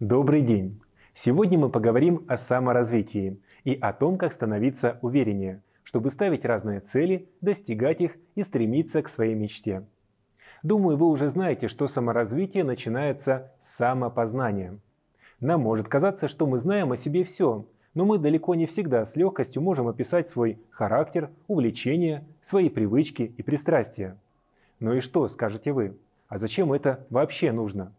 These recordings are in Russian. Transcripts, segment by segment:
Добрый день! Сегодня мы поговорим о саморазвитии и о том, как становиться увереннее, чтобы ставить разные цели, достигать их и стремиться к своей мечте. Думаю, вы уже знаете, что саморазвитие начинается с самопознания. Нам может казаться, что мы знаем о себе все, но мы далеко не всегда с легкостью можем описать свой характер, увлечения, свои привычки и пристрастия. Ну и что, скажете вы? А зачем это вообще нужно?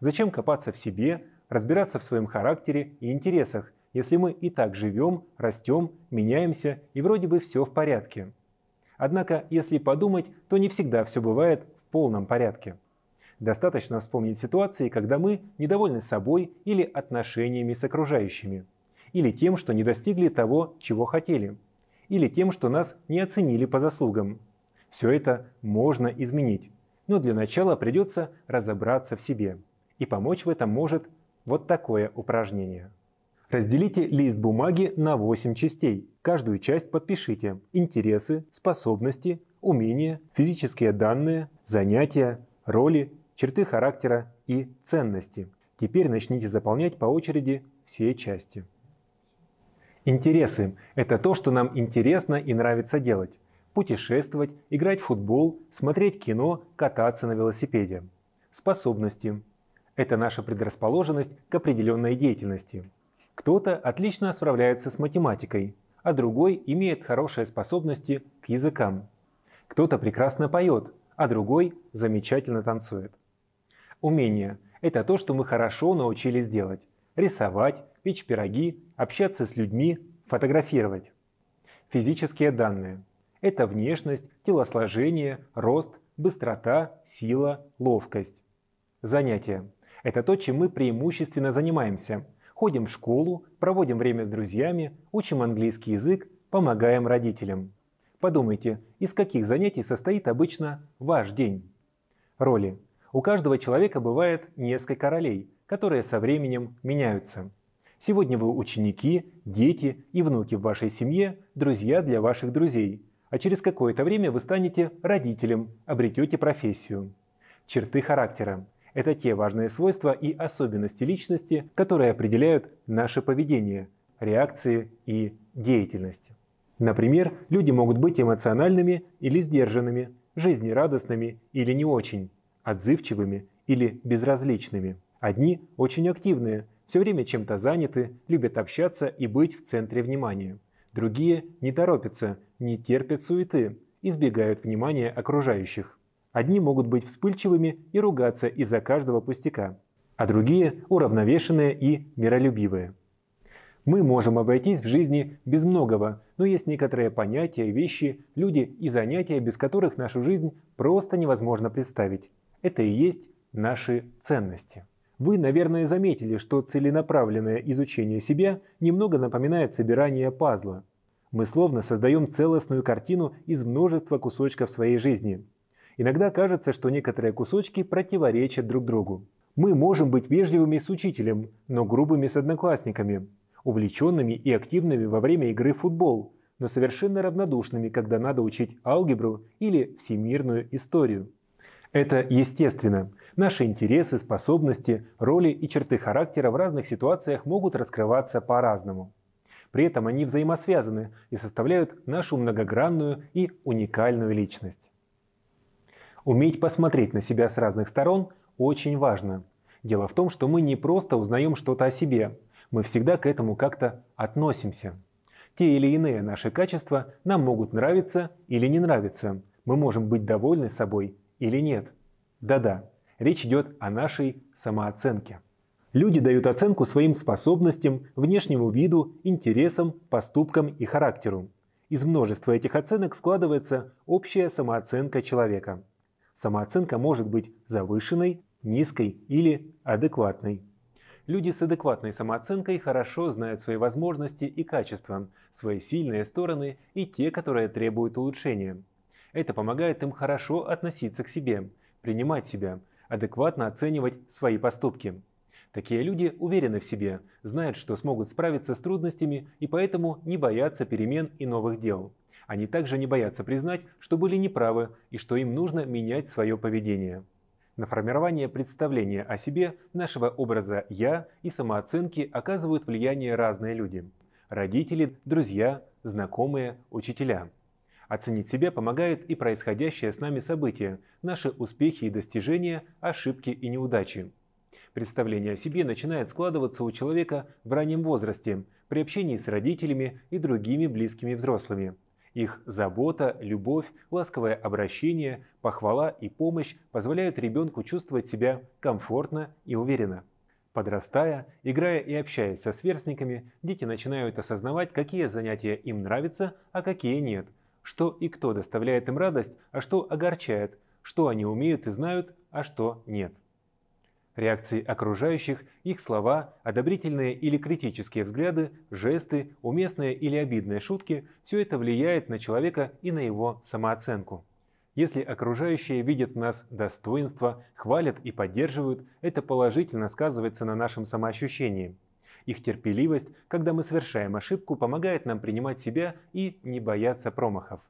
Зачем копаться в себе, разбираться в своем характере и интересах, если мы и так живем, растем, меняемся и вроде бы все в порядке. Однако, если подумать, то не всегда все бывает в полном порядке. Достаточно вспомнить ситуации, когда мы недовольны собой или отношениями с окружающими, или тем, что не достигли того, чего хотели, или тем, что нас не оценили по заслугам. Все это можно изменить, но для начала придется разобраться в себе. И помочь в этом может вот такое упражнение. Разделите лист бумаги на 8 частей. Каждую часть подпишите. Интересы, способности, умения, физические данные, занятия, роли, черты характера и ценности. Теперь начните заполнять по очереди все части. Интересы – это то, что нам интересно и нравится делать. Путешествовать, играть в футбол, смотреть кино, кататься на велосипеде. Способности это наша предрасположенность к определенной деятельности. Кто-то отлично справляется с математикой, а другой имеет хорошие способности к языкам. Кто-то прекрасно поет, а другой замечательно танцует. Умение – это то, что мы хорошо научились делать. Рисовать, печь пироги, общаться с людьми, фотографировать. Физические данные – это внешность, телосложение, рост, быстрота, сила, ловкость. Занятия это то, чем мы преимущественно занимаемся. Ходим в школу, проводим время с друзьями, учим английский язык, помогаем родителям. Подумайте, из каких занятий состоит обычно ваш день? Роли. У каждого человека бывает несколько ролей, которые со временем меняются. Сегодня вы ученики, дети и внуки в вашей семье, друзья для ваших друзей. А через какое-то время вы станете родителем, обретете профессию. Черты характера. Это те важные свойства и особенности личности, которые определяют наше поведение, реакции и деятельность. Например, люди могут быть эмоциональными или сдержанными, жизнерадостными или не очень, отзывчивыми или безразличными. Одни очень активные, все время чем-то заняты, любят общаться и быть в центре внимания. Другие не торопятся, не терпят суеты, избегают внимания окружающих. Одни могут быть вспыльчивыми и ругаться из-за каждого пустяка, а другие – уравновешенные и миролюбивые. Мы можем обойтись в жизни без многого, но есть некоторые понятия, вещи, люди и занятия, без которых нашу жизнь просто невозможно представить. Это и есть наши ценности. Вы, наверное, заметили, что целенаправленное изучение себя немного напоминает собирание пазла. Мы словно создаем целостную картину из множества кусочков своей жизни – Иногда кажется, что некоторые кусочки противоречат друг другу. Мы можем быть вежливыми с учителем, но грубыми с одноклассниками, увлеченными и активными во время игры в футбол, но совершенно равнодушными, когда надо учить алгебру или всемирную историю. Это естественно. Наши интересы, способности, роли и черты характера в разных ситуациях могут раскрываться по-разному. При этом они взаимосвязаны и составляют нашу многогранную и уникальную личность. Уметь посмотреть на себя с разных сторон очень важно. Дело в том, что мы не просто узнаем что-то о себе, мы всегда к этому как-то относимся. Те или иные наши качества нам могут нравиться или не нравиться. Мы можем быть довольны собой или нет. Да-да, речь идет о нашей самооценке. Люди дают оценку своим способностям, внешнему виду, интересам, поступкам и характеру. Из множества этих оценок складывается общая самооценка человека. Самооценка может быть завышенной, низкой или адекватной. Люди с адекватной самооценкой хорошо знают свои возможности и качества, свои сильные стороны и те, которые требуют улучшения. Это помогает им хорошо относиться к себе, принимать себя, адекватно оценивать свои поступки. Такие люди уверены в себе, знают, что смогут справиться с трудностями и поэтому не боятся перемен и новых дел. Они также не боятся признать, что были неправы и что им нужно менять свое поведение. На формирование представления о себе, нашего образа «я» и самооценки оказывают влияние разные люди. Родители, друзья, знакомые, учителя. Оценить себя помогает и происходящее с нами событие, наши успехи и достижения, ошибки и неудачи. Представление о себе начинает складываться у человека в раннем возрасте, при общении с родителями и другими близкими взрослыми – их забота, любовь, ласковое обращение, похвала и помощь позволяют ребенку чувствовать себя комфортно и уверенно. Подрастая, играя и общаясь со сверстниками, дети начинают осознавать, какие занятия им нравятся, а какие нет, что и кто доставляет им радость, а что огорчает, что они умеют и знают, а что нет. Реакции окружающих, их слова, одобрительные или критические взгляды, жесты, уместные или обидные шутки – все это влияет на человека и на его самооценку. Если окружающие видят в нас достоинство, хвалят и поддерживают, это положительно сказывается на нашем самоощущении. Их терпеливость, когда мы совершаем ошибку, помогает нам принимать себя и не бояться промахов.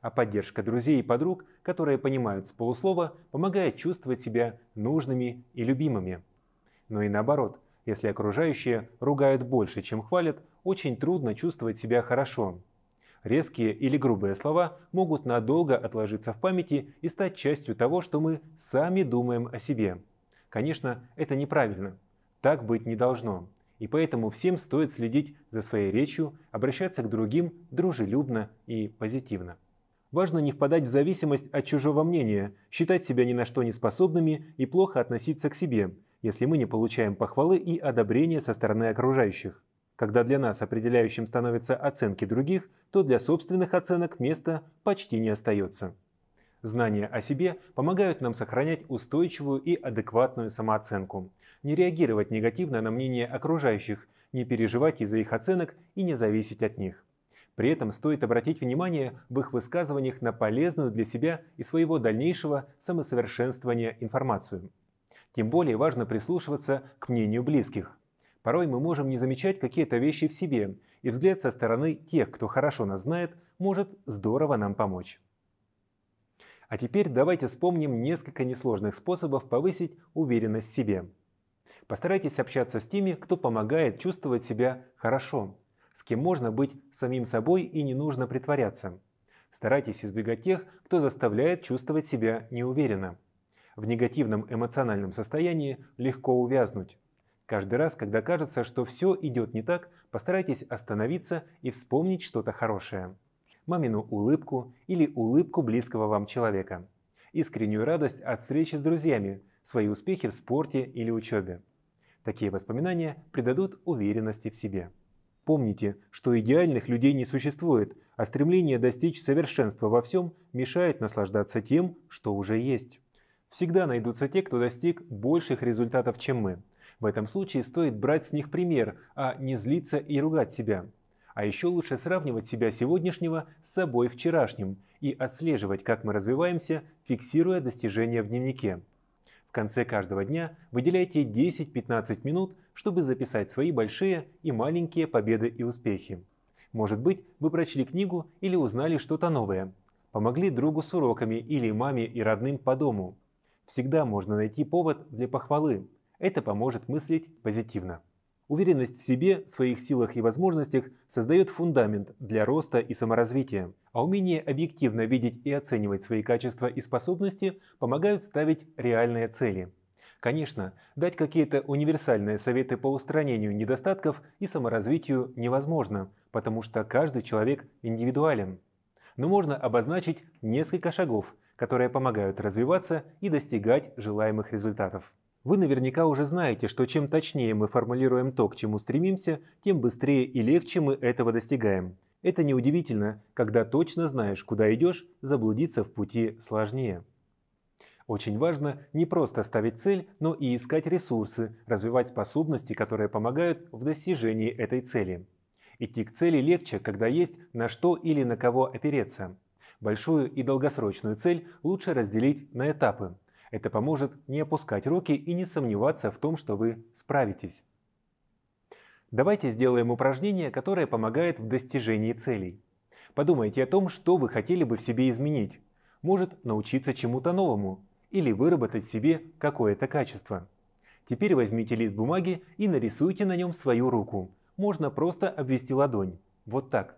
А поддержка друзей и подруг, которые понимают с полуслова, помогает чувствовать себя нужными и любимыми. Но и наоборот, если окружающие ругают больше, чем хвалят, очень трудно чувствовать себя хорошо. Резкие или грубые слова могут надолго отложиться в памяти и стать частью того, что мы сами думаем о себе. Конечно, это неправильно. Так быть не должно. И поэтому всем стоит следить за своей речью, обращаться к другим дружелюбно и позитивно. Важно не впадать в зависимость от чужого мнения, считать себя ни на что не способными и плохо относиться к себе, если мы не получаем похвалы и одобрения со стороны окружающих. Когда для нас определяющим становятся оценки других, то для собственных оценок места почти не остается. Знания о себе помогают нам сохранять устойчивую и адекватную самооценку, не реагировать негативно на мнение окружающих, не переживать из-за их оценок и не зависеть от них. При этом стоит обратить внимание в их высказываниях на полезную для себя и своего дальнейшего самосовершенствования информацию. Тем более важно прислушиваться к мнению близких. Порой мы можем не замечать какие-то вещи в себе, и взгляд со стороны тех, кто хорошо нас знает, может здорово нам помочь. А теперь давайте вспомним несколько несложных способов повысить уверенность в себе. Постарайтесь общаться с теми, кто помогает чувствовать себя хорошо – с кем можно быть самим собой и не нужно притворяться. Старайтесь избегать тех, кто заставляет чувствовать себя неуверенно. В негативном эмоциональном состоянии легко увязнуть. Каждый раз, когда кажется, что все идет не так, постарайтесь остановиться и вспомнить что-то хорошее. Мамину улыбку или улыбку близкого вам человека. Искреннюю радость от встречи с друзьями, свои успехи в спорте или учебе. Такие воспоминания придадут уверенности в себе. Помните, что идеальных людей не существует, а стремление достичь совершенства во всем мешает наслаждаться тем, что уже есть. Всегда найдутся те, кто достиг больших результатов, чем мы. В этом случае стоит брать с них пример, а не злиться и ругать себя. А еще лучше сравнивать себя сегодняшнего с собой вчерашним и отслеживать, как мы развиваемся, фиксируя достижения в дневнике. В конце каждого дня выделяйте 10-15 минут, чтобы записать свои большие и маленькие победы и успехи. Может быть, вы прочли книгу или узнали что-то новое, помогли другу с уроками или маме и родным по дому. Всегда можно найти повод для похвалы. Это поможет мыслить позитивно. Уверенность в себе, своих силах и возможностях создает фундамент для роста и саморазвития, а умение объективно видеть и оценивать свои качества и способности помогают ставить реальные цели. Конечно, дать какие-то универсальные советы по устранению недостатков и саморазвитию невозможно, потому что каждый человек индивидуален. Но можно обозначить несколько шагов, которые помогают развиваться и достигать желаемых результатов. Вы наверняка уже знаете, что чем точнее мы формулируем то, к чему стремимся, тем быстрее и легче мы этого достигаем. Это неудивительно, когда точно знаешь, куда идешь, заблудиться в пути сложнее. Очень важно не просто ставить цель, но и искать ресурсы, развивать способности, которые помогают в достижении этой цели. Идти к цели легче, когда есть на что или на кого опереться. Большую и долгосрочную цель лучше разделить на этапы – это поможет не опускать руки и не сомневаться в том, что вы справитесь. Давайте сделаем упражнение, которое помогает в достижении целей. Подумайте о том, что вы хотели бы в себе изменить. Может, научиться чему-то новому или выработать в себе какое-то качество. Теперь возьмите лист бумаги и нарисуйте на нем свою руку. Можно просто обвести ладонь. Вот так.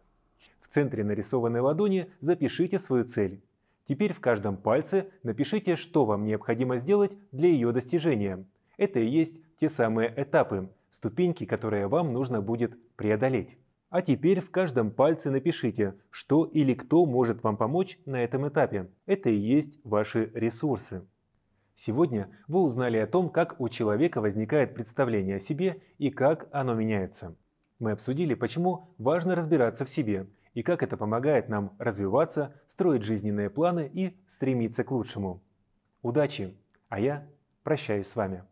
В центре нарисованной ладони запишите свою цель. Теперь в каждом пальце напишите, что вам необходимо сделать для ее достижения. Это и есть те самые этапы, ступеньки, которые вам нужно будет преодолеть. А теперь в каждом пальце напишите, что или кто может вам помочь на этом этапе. Это и есть ваши ресурсы. Сегодня вы узнали о том, как у человека возникает представление о себе и как оно меняется. Мы обсудили, почему важно разбираться в себе – и как это помогает нам развиваться, строить жизненные планы и стремиться к лучшему. Удачи, а я прощаюсь с вами.